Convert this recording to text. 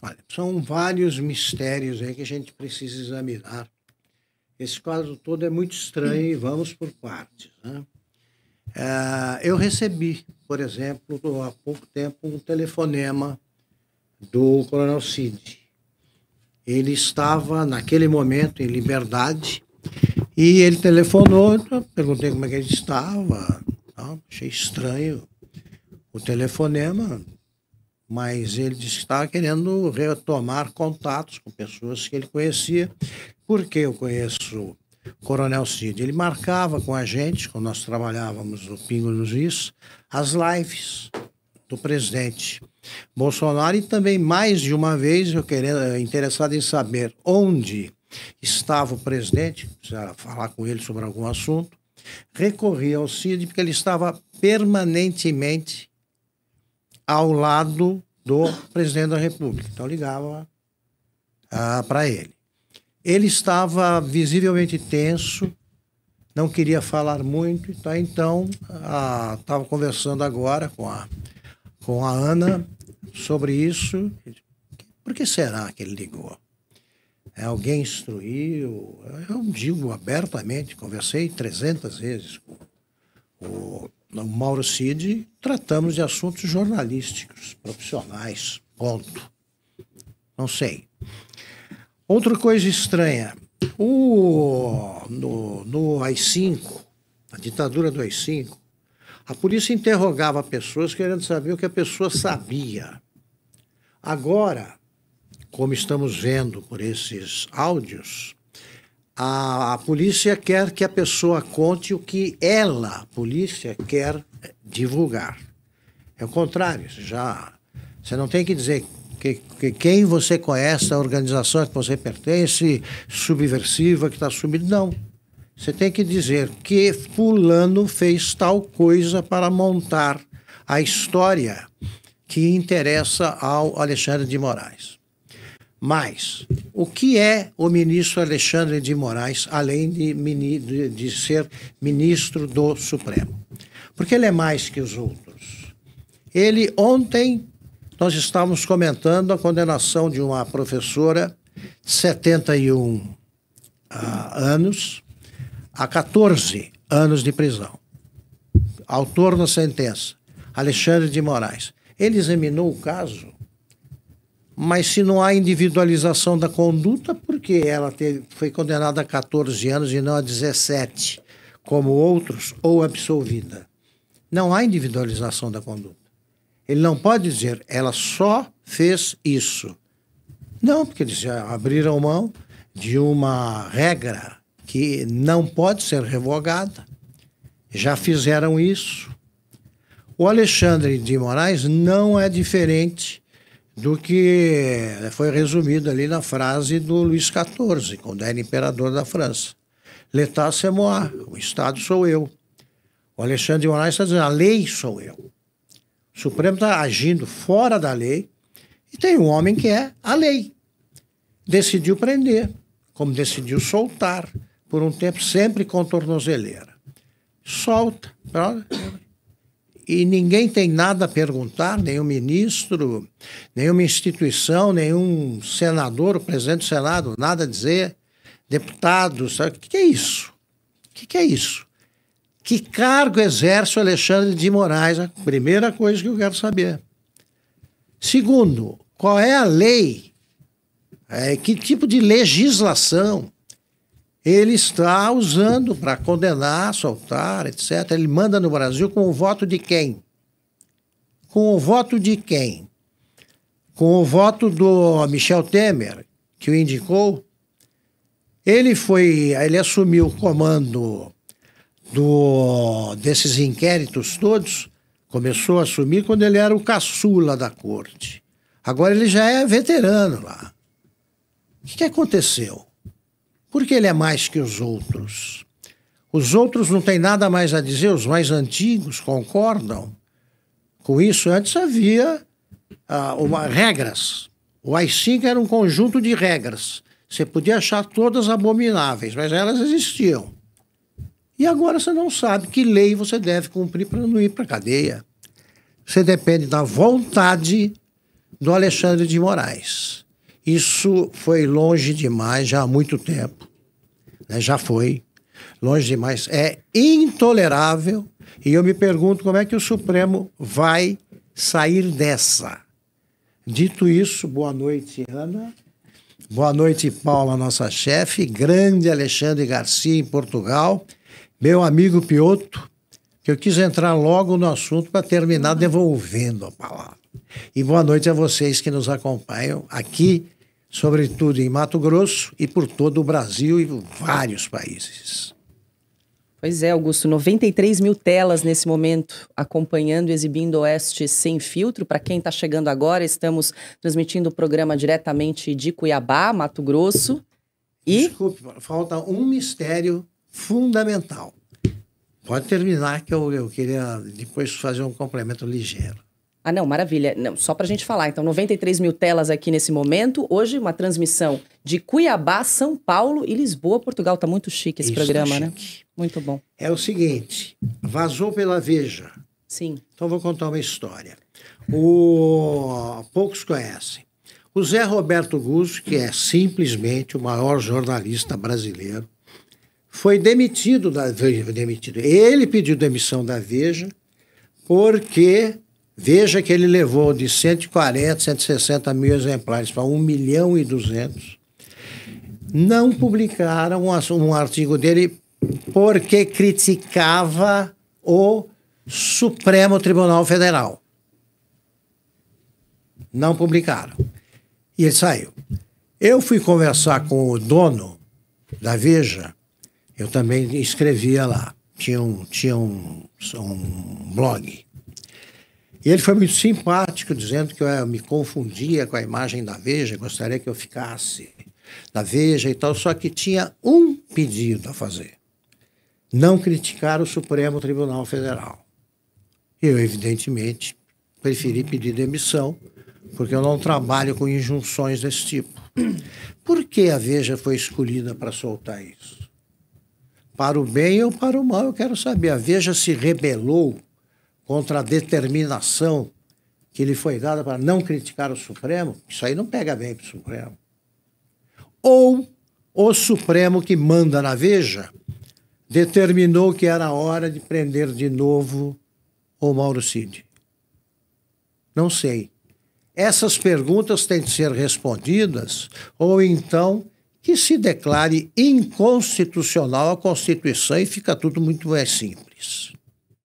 Olha, são vários mistérios aí que a gente precisa examinar. Esse quadro todo é muito estranho e vamos por partes. Né? É, eu recebi, por exemplo, há pouco tempo, um telefonema do Coronel Cid. Ele estava, naquele momento, em liberdade e ele telefonou. Então, perguntei como é que ele estava. Achei estranho o telefonema, mas ele disse que estava querendo retomar contatos com pessoas que ele conhecia, porque eu conheço o Coronel Cid. Ele marcava com a gente, quando nós trabalhávamos no Pingo nos Is, as lives do presidente Bolsonaro e também, mais de uma vez, eu querendo, interessado em saber onde estava o presidente, precisava falar com ele sobre algum assunto, recorria ao Cid porque ele estava permanentemente ao lado do presidente da República. Então ligava ah, para ele. Ele estava visivelmente tenso, não queria falar muito, tá? então estava ah, conversando agora com a, com a Ana sobre isso. Por que será que ele ligou? É, alguém instruiu? Eu digo abertamente, conversei 300 vezes com o no Mauro Cid, tratamos de assuntos jornalísticos, profissionais, ponto. Não sei. Outra coisa estranha, o, no, no AI-5, a ditadura do AI-5, a polícia interrogava pessoas querendo saber o que a pessoa sabia. Agora, como estamos vendo por esses áudios, a, a, polícia quer que a pessoa conte o que ela, a polícia, quer divulgar. É o contrário, você já. Você não tem que dizer que, que quem você conhece, a organização a que você pertence, subversiva, que está subindo. Não. Você tem que dizer que fulano fez tal coisa para montar a história que interessa ao Alexandre de Moraes. Mas o que é o ministro Alexandre de Moraes, além de, de, de ser ministro do Supremo? Porque ele é mais que os outros. Ele, ontem, nós estávamos comentando a condenação de uma professora de 71 uh, ah, anos a 14 anos de prisão. Autor da sentença, Alexandre de Moraes. Ele examinou o caso mas se não há individualização da conduta, porque ela teve, foi condenada a 14 anos e não a 17, como outros, ou absolvida. Não há individualização da conduta. Ele não pode dizer, ela só fez isso. Não, porque eles abriram mão de uma regra que não pode ser revogada. Já fizeram isso. O Alexandre de Moraes não é diferente do que eh, foi resumido ali na frase do Luís XIV, quando era imperador da França. L'État c'est moi, o Estado sou eu. O Alexandre de Moraes está dizendo, a lei sou eu. O Supremo está agindo fora da lei e tem um homem que é a lei. Decidiu prender, como decidiu soltar por um tempo, sempre com tornozeleira. Solta, e ninguém tem nada a perguntar, nenhum ministro, nenhuma instituição, nenhum senador, presidente do Senado, nada a dizer, deputados, sabe? O que, que é isso? O que, que é isso? Que cargo exerce o Alexandre de Moraes? A primeira coisa que eu quero saber. Segundo, qual é a lei? É, que tipo de legislação? ele está usando para condenar, soltar, etc. Ele manda no Brasil com o voto de quem? Com o voto de quem? Com o voto do Michel Temer, que o indicou. Ele foi, ele assumiu o comando do, desses inquéritos todos, começou a assumir quando ele era o caçula da corte. Agora ele já é veterano lá. O que aconteceu? Por que ele é mais que os outros? Os outros não têm nada mais a dizer, os mais antigos concordam com isso. Antes havia ah, uma, regras. O AI-5 era um conjunto de regras. Você podia achar todas abomináveis, mas elas existiam. E agora você não sabe que lei você deve cumprir para não ir para a cadeia. Você depende da vontade do Alexandre de Moraes. Isso foi longe demais já há muito tempo. Né? Já foi. Longe demais. É intolerável. E eu me pergunto como é que o Supremo vai sair dessa. Dito isso, boa noite, Ana. Boa noite, Paula, nossa chefe. Grande Alexandre Garcia, em Portugal. Meu amigo Pioto, que eu quis entrar logo no assunto para terminar devolvendo a palavra. E boa noite a vocês que nos acompanham aqui, sobretudo em Mato Grosso e por todo o Brasil e vários países. Pois é, Augusto, 93 mil telas nesse momento acompanhando e exibindo Oeste Sem Filtro. Para quem está chegando agora, estamos transmitindo o programa diretamente de Cuiabá, Mato Grosso. E... Desculpe, falta um mistério fundamental. Pode terminar, que eu, eu queria depois fazer um complemento ligeiro. Ah, não, maravilha. Não, só para a gente falar, então, 93 mil telas aqui nesse momento. Hoje, uma transmissão de Cuiabá, São Paulo e Lisboa, Portugal. está muito chique esse Isso tá programa, tá chique. né? Muito bom. É o seguinte: vazou pela Veja. Sim. Então, vou contar uma história. O... Poucos conhecem. O Zé Roberto Guzzo, que é simplesmente o maior jornalista brasileiro, foi demitido da Veja, demitido. Ele pediu demissão da Veja porque veja que ele levou de 140, 160 mil exemplares para 1 milhão e 200. Não publicaram um artigo dele porque criticava o Supremo Tribunal Federal. Não publicaram. E ele saiu. Eu fui conversar com o dono da Veja, eu também escrevia lá. Tinha um, tinha um, um blog. E ele foi muito simpático, dizendo que eu me confundia com a imagem da Veja, gostaria que eu ficasse da Veja e tal, só que tinha um pedido a fazer: não criticar o Supremo Tribunal Federal. Eu, evidentemente, preferi pedir demissão, porque eu não trabalho com injunções desse tipo. Por que a Veja foi escolhida para soltar isso? para o bem ou para o mal, eu quero saber. A Veja se rebelou contra a determinação que lhe foi dada para não criticar o Supremo. Isso aí não pega bem para o Supremo. Ou o Supremo que manda na Veja determinou que era hora de prender de novo o Mauro Cid. Não sei. Essas perguntas têm de ser respondidas, ou então que se declare inconstitucional a Constituição e fica tudo muito mais simples.